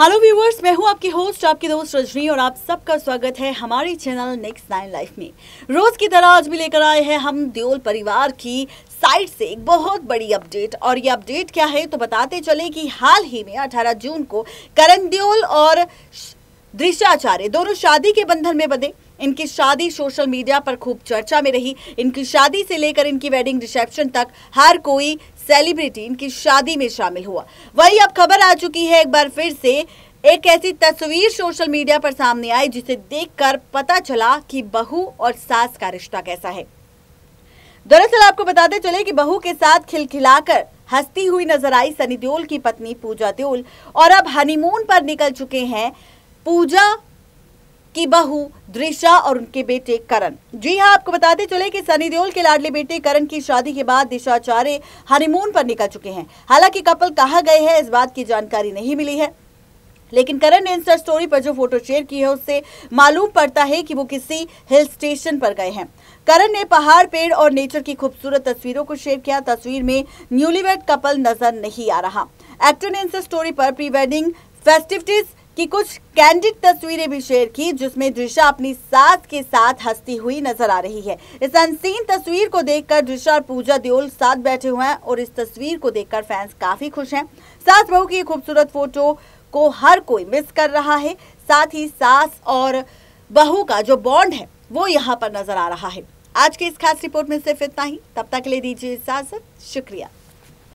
hello viewers मैं हूं आपकी होस्ट आपकी दोस्त रजनी और आप सबका स्वागत है हमारे चैनल नेक्स्ट नाइन लाइफ में रोज की तरह आज भी लेकर आए हैं हम देओल परिवार की साइट से एक बहुत बड़ी अपडेट और ये अपडेट क्या है तो बताते चले कि हाल ही में 18 जून को करण देओल और दृश्याचार्य दोनों शादी के बंधन में बधे इनकी शादी सोशल मीडिया पर खूब चर्चा में रही इनकी शादी से लेकर इनकी वेडिंग रिसेप्शन तक हर कोई सेलिब्रिटी इनकी शादी में शामिल हुआ वही अब खबर आ चुकी है एक बार फिर से एक ऐसी तस्वीर सोशल मीडिया पर सामने आई जिसे देखकर पता चला कि बहू और सास का रिश्ता कैसा है दरअसल आपको बताते चले कि बहू के साथ खिलखिलाकर हंसती हुई नजर आई सनी देओल की पत्नी पूजा देओल और अब हनीमून पर निकल चुके हैं पूजा की बहू दृशा और उनके बेटे करण जी हाँ आपको बताते चले कि सनी देओल के लाडले बेटे करण की शादी के बाद दिशाचार्य हनीमून पर निकल चुके हैं हालांकि कपल कहा गए हैं इस बात की जानकारी नहीं मिली है लेकिन करण ने इंस्टा स्टोरी पर जो फोटो शेयर की है उससे मालूम पड़ता है कि वो किसी हिल स्टेशन पर गए हैं करण ने पहाड़ पेड़ और नेचर की खूबसूरत तस्वीरों को शेयर किया तस्वीर में न्यूलीवेड कपल नजर नहीं आ रहा एक्टर ने इंस्टा स्टोरी पर प्री वेडिंग फेस्टिविटीज कि कुछ कैंडिड तस्वीरें भी शेयर की जिसमें दृशा अपनी सास के साथ हंसती हुई नजर आ रही है इस अनसीन तस्वीर को देखकर दृशा और पूजा देओल साथ बैठे हुए हैं और इस तस्वीर को देखकर फैंस काफी खुश हैं सास बहू की खूबसूरत फोटो को हर कोई मिस कर रहा है साथ ही सास और बहू का जो बॉन्ड है वो यहाँ पर नजर आ रहा है आज की इस खास रिपोर्ट में सिर्फ इतना ही तब तक ले दीजिए इजाजत शुक्रिया